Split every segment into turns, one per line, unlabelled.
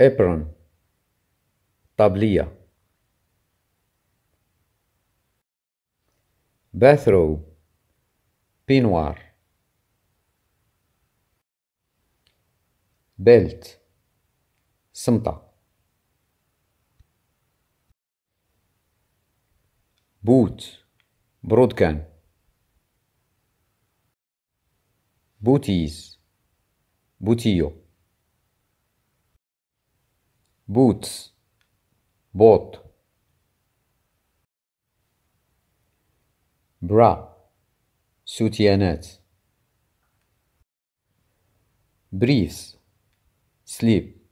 ابرون طبلية باثرو بينوار بيلت سمطة بوت برودكان بوتيز بوتيو بوتس بوت برا سوتيانات بريس سليب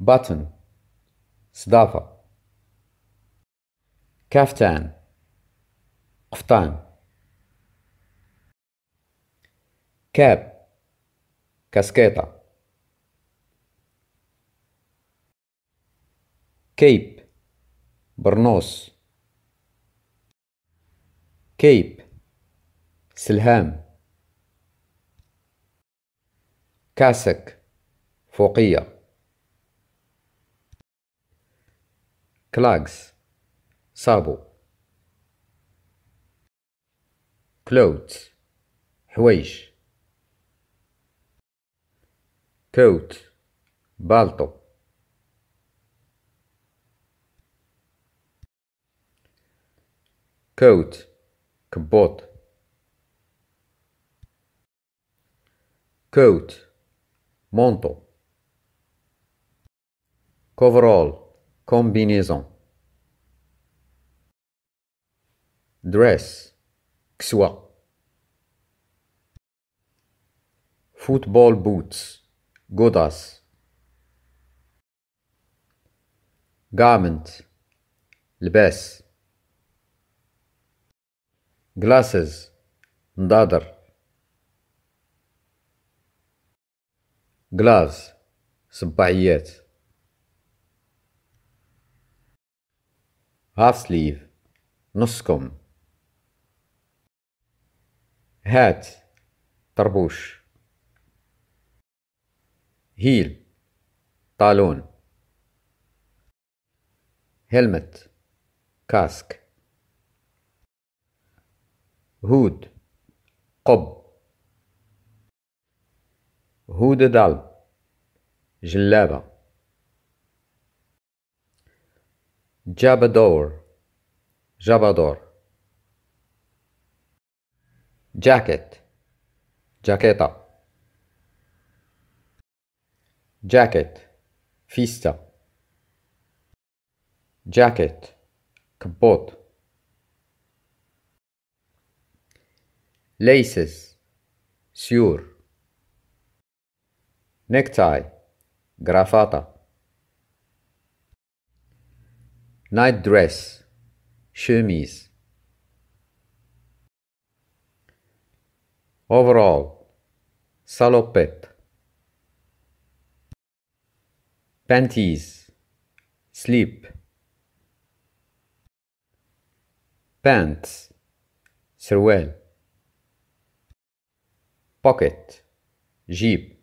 بطن صدافة كافتان قفطان كاب كاسكيطة كيب برنوس كيب سلهام كاسك فوقية كلاكس صابو كلوت حويش كوت بالطو coat, capot. Coat, manteau. Coverall, combinaison. Dress, xwa. Football boots, godas. Garment, لباس glasses نضادر glass صباعيات half sleeve نص كم هات طربوش هيل طالون هلمت كاسك هود قب هود دال جلابة جابدور جابدور جاكيت جاكيتا جاكيت فيستا جاكيت كبوت ليسس سيور نكتاي جرافاطة نايت دريس شميز اوفرول سالوبيت بانتيز سليب بانتس سروال pocket جيب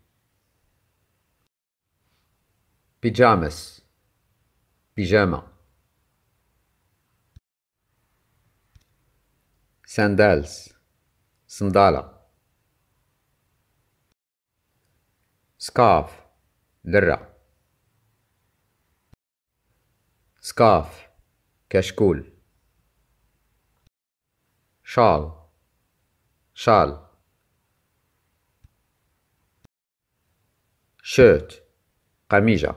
pyjamas pyjama sandals صندالة scarf درة scarf كشكول شال شال shirt قميجة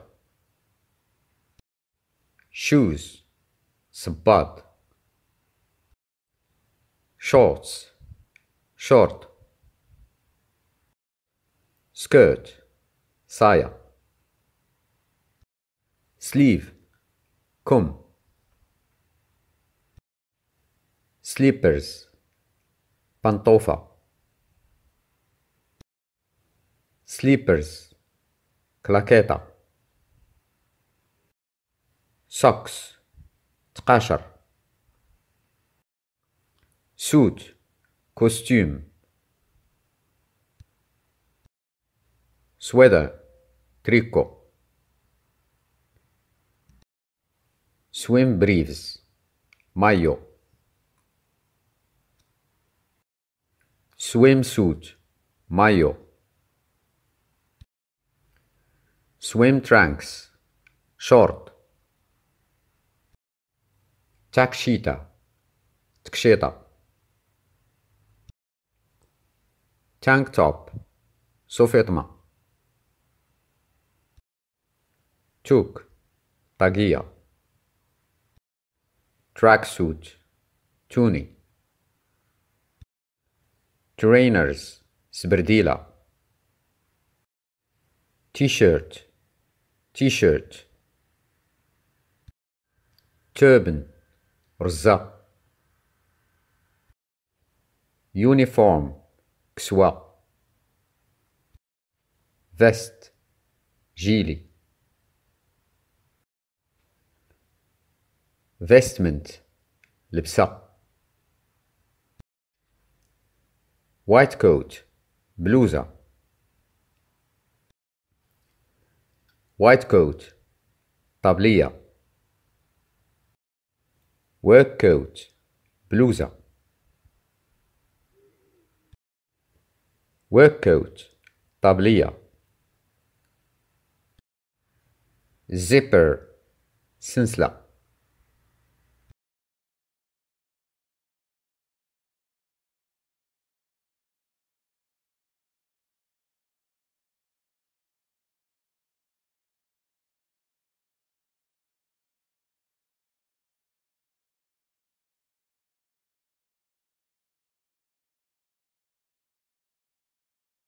shoes sabat shorts short skirt saya sleeve كم slippers pantofa slippers كلاكيطة سوكس تقاشر سوت كوستيم سويدا تريكو سويم بريفز مايو سويم سوت مايو swim trunks, short. Takshita, takshita. Tank top, sofetma. Chuk, tagia. Tracksuit, tuni. Trainers, sbrdila. T-shirt, تيشيرت توربن رزة يونيفورم كسوة فيست جيلي فيستمنت لبسة وايت كوت بلوزه white coat طبلية work coat بلوزة work coat طبلية zipper سنسلة